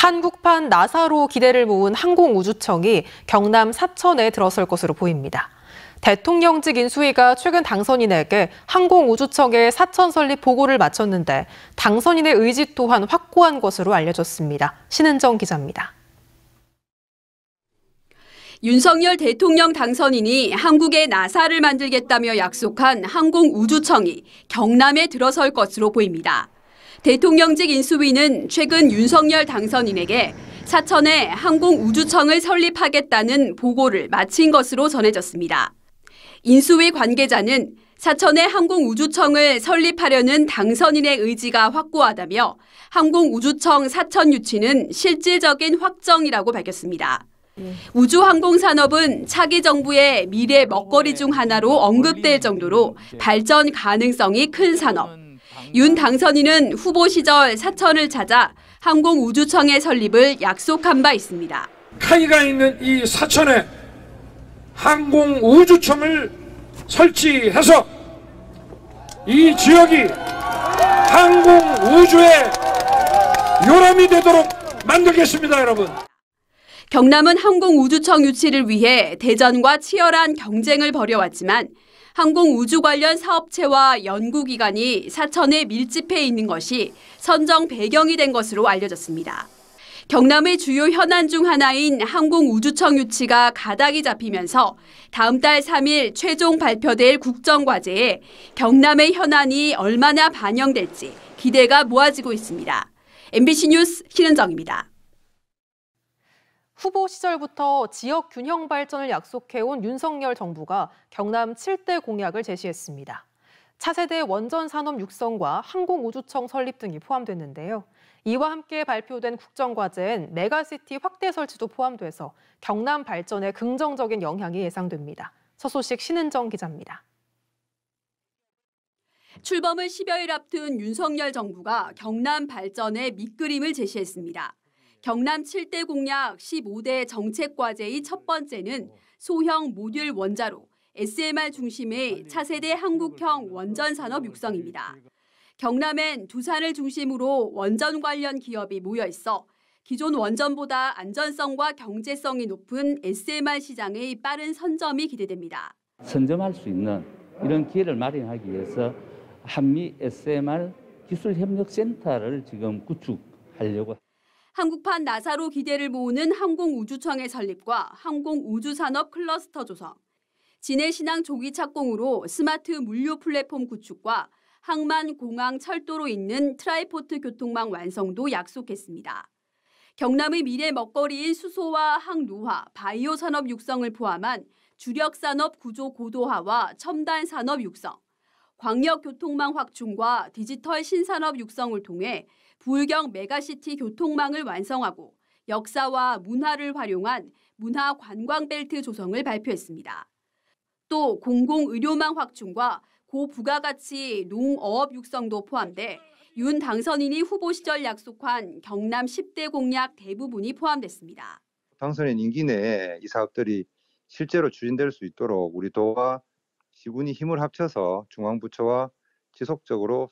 한국판 나사로 기대를 모은 항공우주청이 경남 사천에 들어설 것으로 보입니다. 대통령직 인수위가 최근 당선인에게 항공우주청의 사천 설립 보고를 마쳤는데 당선인의 의지 또한 확고한 것으로 알려졌습니다. 신은정 기자입니다. 윤석열 대통령 당선인이 한국에 나사를 만들겠다며 약속한 항공우주청이 경남에 들어설 것으로 보입니다. 대통령직 인수위는 최근 윤석열 당선인에게 사천에 항공우주청을 설립하겠다는 보고를 마친 것으로 전해졌습니다. 인수위 관계자는 사천에 항공우주청을 설립하려는 당선인의 의지가 확고하다며 항공우주청 사천 유치는 실질적인 확정이라고 밝혔습니다. 우주항공산업은 차기 정부의 미래 먹거리 중 하나로 언급될 정도로 발전 가능성이 큰 산업. 윤 당선인은 후보 시절 사천을 찾아 항공우주청의 설립을 약속한 바 있습니다. 카이가 있는 이 사천에 항공우주청을 설치해서 이 지역이 항공우주의 요람이 되도록 만들겠습니다, 여러분. 경남은 항공우주청 유치를 위해 대전과 치열한 경쟁을 벌여왔지만 항공우주 관련 사업체와 연구기관이 사천에 밀집해 있는 것이 선정 배경이 된 것으로 알려졌습니다. 경남의 주요 현안 중 하나인 항공우주청 유치가 가닥이 잡히면서 다음 달 3일 최종 발표될 국정과제에 경남의 현안이 얼마나 반영될지 기대가 모아지고 있습니다. MBC 뉴스 신은정입니다. 후보 시절부터 지역 균형 발전을 약속해온 윤석열 정부가 경남 7대 공약을 제시했습니다. 차세대 원전 산업 육성과 항공우주청 설립 등이 포함됐는데요. 이와 함께 발표된 국정과제엔 메가시티 확대 설치도 포함돼서 경남 발전에 긍정적인 영향이 예상됩니다. 첫 소식 신은정 기자입니다. 출범을 10여일 앞둔 윤석열 정부가 경남 발전에 밑그림을 제시했습니다. 경남 7대 공약 15대 정책 과제의 첫 번째는 소형 모듈 원자로 SMR 중심의 차세대 한국형 원전 산업 육성입니다. 경남엔 두산을 중심으로 원전 관련 기업이 모여 있어 기존 원전보다 안전성과 경제성이 높은 SMR 시장의 빠른 선점이 기대됩니다. 선점할 수 있는 이런 기회를 마련하기 위해서 한미 SMR 기술협력센터를 지금 구축하려고 한국판 나사로 기대를 모으는 항공우주청의 설립과 항공우주산업 클러스터 조성, 진해신항 조기 착공으로 스마트 물류 플랫폼 구축과 항만 공항 철도로 있는 트라이포트 교통망 완성도 약속했습니다. 경남의 미래 먹거리인 수소와 항노화, 바이오 산업 육성을 포함한 주력 산업 구조 고도화와 첨단 산업 육성, 광역교통망 확충과 디지털 신산업 육성을 통해 부울경 메가시티 교통망을 완성하고 역사와 문화를 활용한 문화 관광벨트 조성을 발표했습니다. 또 공공의료망 확충과 고부가가치 농어업 육성도 포함돼 윤 당선인이 후보 시절 약속한 경남 10대 공약 대부분이 포함됐습니다. 당선인 임기 내에 이 사업들이 실제로 추진될 수 있도록 우리 도와 지군이 힘을 합쳐서 중앙부처와 지속적으로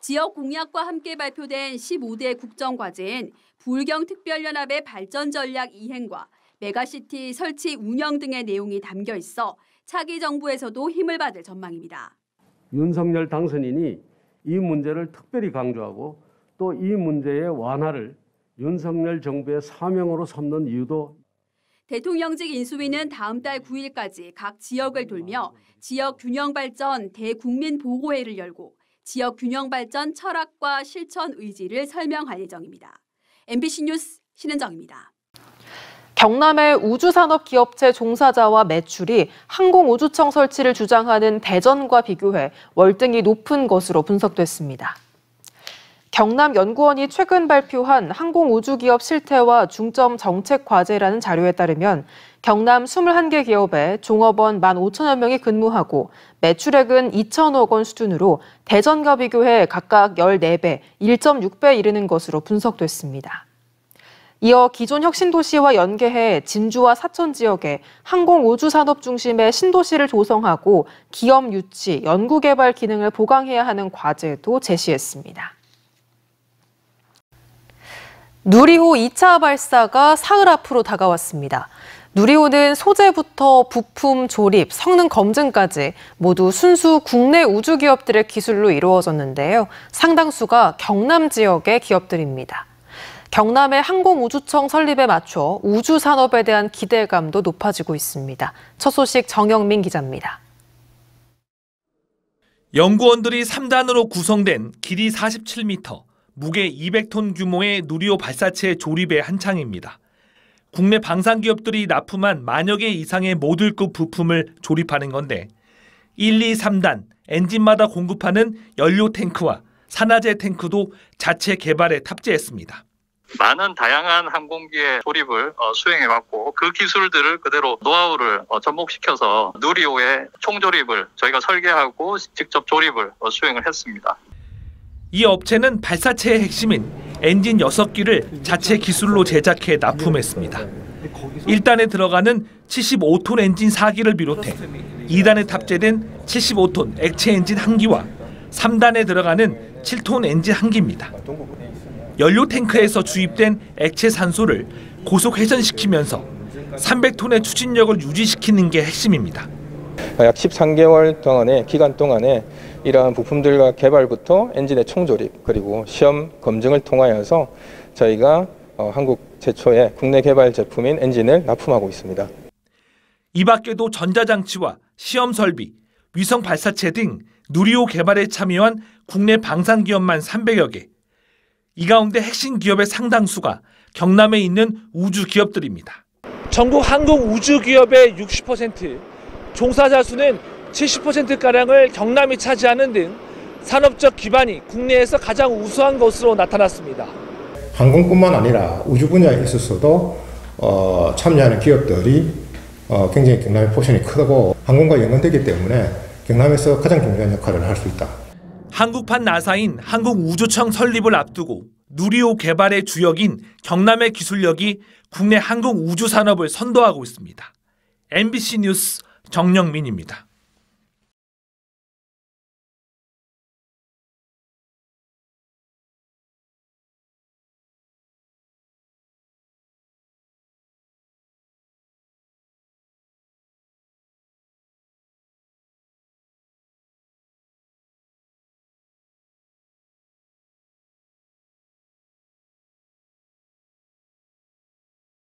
지역 공약과 함께 발표된 15대 국정과제엔 불경특별연합의 발전 전략 이행과 메가시티 설치 운영 등의 내용이 담겨 있어 차기 정부에서도 힘을 받을 전망입니다. 윤석열 당선인이 이 문제를 특별히 강조하고 또 이 문제의 완화를 윤석열 정부의 사명으로 삼는 이유도 대통령직 인수위는 다음 달 9일까지 각 지역을 돌며 지역 균형 발전 대국민 보고회를 열고 지역 균형 발전 철학과 실천 의지를 설명할 예정입니다. MBC 뉴스 신은정입니다. 경남의 우주산업기업체 종사자와 매출이 항공우주청 설치를 주장하는 대전과 비교해 월등히 높은 것으로 분석됐습니다. 경남연구원이 최근 발표한 항공우주기업 실태와 중점 정책 과제라는 자료에 따르면 경남 21개 기업에 종업원 1만 5천여 명이 근무하고 매출액은 2천억 원 수준으로 대전과 비교해 각각 14배, 1.6배 이르는 것으로 분석됐습니다. 이어 기존 혁신도시와 연계해 진주와 사천 지역에 항공우주산업 중심의 신도시를 조성하고 기업 유치, 연구개발 기능을 보강해야 하는 과제도 제시했습니다. 누리호 2차 발사가 사흘 앞으로 다가왔습니다. 누리호는 소재부터 부품 조립, 성능 검증까지 모두 순수 국내 우주기업들의 기술로 이루어졌는데요. 상당수가 경남 지역의 기업들입니다. 경남의 항공우주청 설립에 맞춰 우주 산업에 대한 기대감도 높아지고 있습니다. 첫 소식 정영민 기자입니다. 연구원들이 3단으로 구성된 길이 47m, 무게 200톤 규모의 누리호 발사체 조립에 한창입니다. 국내 방산기업들이 납품한 만여 개 이상의 모듈급 부품을 조립하는 건데 1, 2, 3단 엔진마다 공급하는 연료 탱크와 산화제 탱크도 자체 개발에 탑재했습니다. 많은 다양한 항공기의 조립을 어, 수행해 왔고 그 기술들을 그대로 노하우를 어, 접목시켜서 누리호의 총조립을 저희가 설계하고 직접 조립을 어, 수행을 했습니다. 이 업체는 발사체의 핵심인 엔진 6기를 자체 기술로 제작해 납품했습니다. 1단에 들어가는 75톤 엔진 4기를 비롯해 2단에 탑재된 75톤 액체 엔진 1기와 3단에 들어가는 7톤 엔진 1기입니다. 연료 탱크에서 주입된 액체 산소를 고속 회전시키면서 300톤의 추진력을 유지시키는 게 핵심입니다. 약 13개월 동안의 기간 동안에 이러한 부품들과 개발부터 엔진의 총조립 그리고 시험 검증을 통하여서 저희가 어, 한국 최초의 국내 개발 제품인 엔진을 납품하고 있습니다. 이 밖에도 전자장치와 시험 설비, 위성 발사체 등 누리호 개발에 참여한 국내 방산 기업만 300여 개. 이 가운데 핵심 기업의 상당수가 경남에 있는 우주 기업들입니다. 전국 항공 우주 기업의 60%, 종사자 수는 70%가량을 경남이 차지하는 등 산업적 기반이 국내에서 가장 우수한 것으로 나타났습니다. 항공뿐만 아니라 우주 분야에 있어서도 어, 참여하는 기업들이 어, 굉장히 경남의 포션이 크고 항공과 연관되기 때문에 경남에서 가장 중요한 역할을 할 수 있다. 한국판 나사인 한국우주청 설립을 앞두고 누리호 개발의 주역인 경남의 기술력이 국내 항공우주 산업을 선도하고 있습니다. MBC 뉴스 정영민입니다.